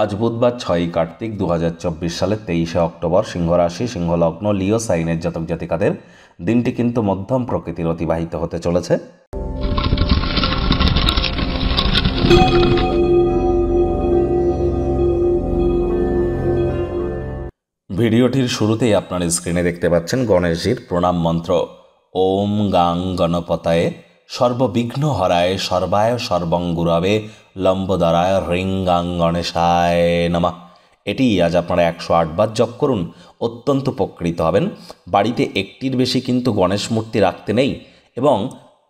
আজ বুধবার ছয়ই কার্তিক দু সালের তেইশে অক্টোবর সিংহরাশি সিংহলগ্ন লিও সাইনের জাতক জাতিকাদের দিনটি কিন্তু মধ্যম প্রকৃতির অতিবাহিত হতে চলেছে ভিডিওটির শুরুতেই আপনার স্ক্রিনে দেখতে পাচ্ছেন গণেশজির প্রণাম মন্ত্র ওম গাং গণপতায়ে সর্ববিঘ্ন হরায় সর্বায় সর্বঙ্গুরাবে লম্বদারায় রিঙ্গাঙ্গণেশায় নামা এটি আজ আপনারা একশো আটবার জপ করুন অত্যন্ত উপকৃত হবেন বাড়িতে একটির বেশি কিন্তু গণেশ মূর্তি রাখতে নেই এবং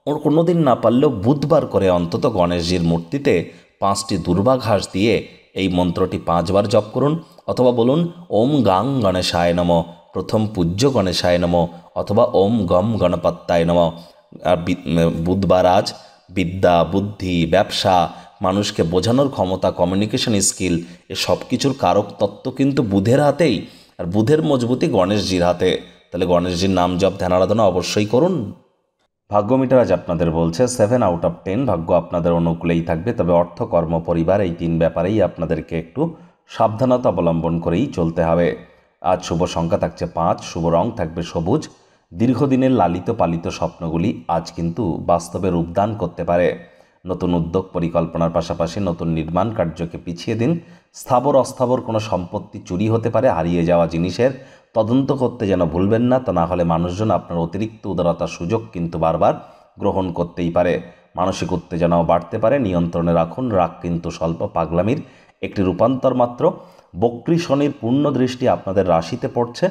ওর কোনো দিন না পারলেও বুধবার করে অন্তত গণেশজির মূর্তিতে পাঁচটি দুর্বাঘাস দিয়ে এই মন্ত্রটি পাঁচবার জপ করুন অথবা বলুন ওম গাং গণেশায় নম প্রথম পূজ্য গণেশায় নম অথবা ওম গম গণপত্তায় নম বুধবার আজ বিদ্যা বুদ্ধি ব্যবসা মানুষকে বোঝানোর ক্ষমতা কমিউনিকেশন স্কিল এ সব কিছুর কারক তত্ত্ব কিন্তু বুধের হাতেই আর বুধের মজবুতি গণেশজির হাতে তাহলে গণেশজির নাম জপ ধ্যান আরাধনা অবশ্যই করুন ভাগ্য মিটার আজ আপনাদের বলছে সেভেন আউট অফ টেন ভাগ্য আপনাদের অনুকূলেই থাকবে তবে অর্থ কর্ম পরিবার এই তিন ব্যাপারেই আপনাদেরকে একটু সাবধানতা অবলম্বন করেই চলতে হবে আজ শুভ সংখ্যা থাকছে পাঁচ শুভ রং থাকবে সবুজ দীর্ঘদিনের লালিত পালিত স্বপ্নগুলি আজ কিন্তু বাস্তবে রূপদান করতে পারে নতুন উদ্যোগ পরিকল্পনার পাশাপাশি নতুন নির্মাণ কার্যকে পিছিয়ে দিন স্থাবর অস্থাবর কোনো সম্পত্তি চুরি হতে পারে হারিয়ে যাওয়া জিনিসের তদন্ত করতে যেন ভুলবেন না তা না হলে মানুষজন আপনার অতিরিক্ত উদারতার সুযোগ কিন্তু বারবার গ্রহণ করতেই পারে মানসিক উত্তেজনাও বাড়তে পারে নিয়ন্ত্রণে রাখুন রাগ কিন্তু স্বল্প পাগলামির একটি রূপান্তর মাত্র বক্রী শনির পূর্ণ দৃষ্টি আপনাদের রাশিতে পড়ছে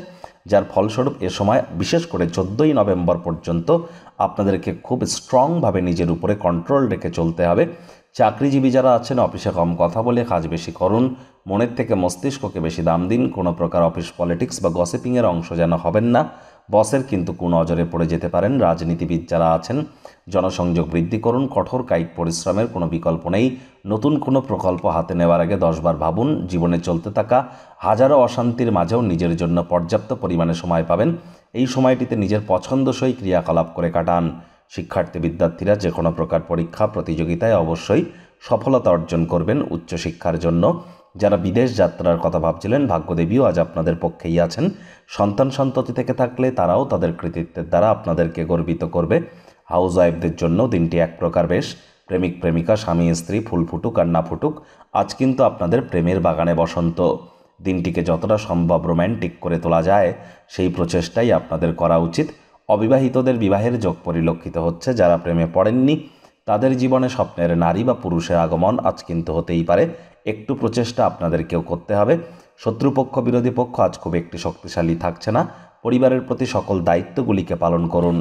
যার ফলস্বরূপ এ সময় বিশেষ করে চোদ্দোই নভেম্বর পর্যন্ত আপনাদেরকে খুব স্ট্রংভাবে নিজের উপরে কন্ট্রোল রেখে চলতে হবে চাকরিজীবী যারা আছেন অফিসে কম কথা বলে কাজ বেশি করুন মনের থেকে মস্তিষ্ককে বেশি দাম দিন কোনো প্রকার অফিস পলিটিক্স বা গসিপিংয়ের অংশ যেন হবেন না বসের কিন্তু কোন নজরে পড়ে যেতে পারেন রাজনীতিবিদ যারা আছেন জনসংযোগ বৃদ্ধি করুন কঠোর কায়িক পরিশ্রমের কোনো বিকল্প নেই নতুন কোনো প্রকল্প হাতে নেওয়ার আগে দশবার ভাবুন জীবনে চলতে থাকা হাজারো অশান্তির মাঝেও নিজের জন্য পর্যাপ্ত পরিমাণে সময় পাবেন এই সময়টিতে নিজের পছন্দসই ক্রিয়াকলাপ করে কাটান শিক্ষার্থী বিদ্যার্থীরা যে কোনো প্রকার পরীক্ষা প্রতিযোগিতায় অবশ্যই সফলতা অর্জন করবেন উচ্চশিক্ষার জন্য যারা বিদেশ যাত্রার কথা ভাবছিলেন ভাগ্যদেবীও আজ আপনাদের পক্ষেই আছেন সন্তান সন্ততি থেকে থাকলে তারাও তাদের কৃতিত্বের দ্বারা আপনাদেরকে গর্বিত করবে হাউস ওয়াইফদের জন্য দিনটি এক প্রকার বেশ প্রেমিক প্রেমিকা স্বামী স্ত্রী ফুল ফুটুক আর না ফুটুক আজ কিন্তু আপনাদের প্রেমের বাগানে বসন্ত দিনটিকে যতটা সম্ভব রোম্যান্টিক করে তোলা যায় সেই প্রচেষ্টাই আপনাদের করা উচিত অবিবাহিতদের বিবাহের যোগ পরিলক্ষিত হচ্ছে যারা প্রেমে পড়েননি তাদের জীবনে স্বপ্নের নারী বা পুরুষের আগমন আজ কিন্তু হতেই পারে একটু প্রচেষ্টা আপনাদেরকেও করতে হবে শত্রুপক্ষ বিরোধী পক্ষ আজ খুব একটি শক্তিশালী থাকছে না পরিবারের প্রতি সকল দায়িত্বগুলিকে পালন করুন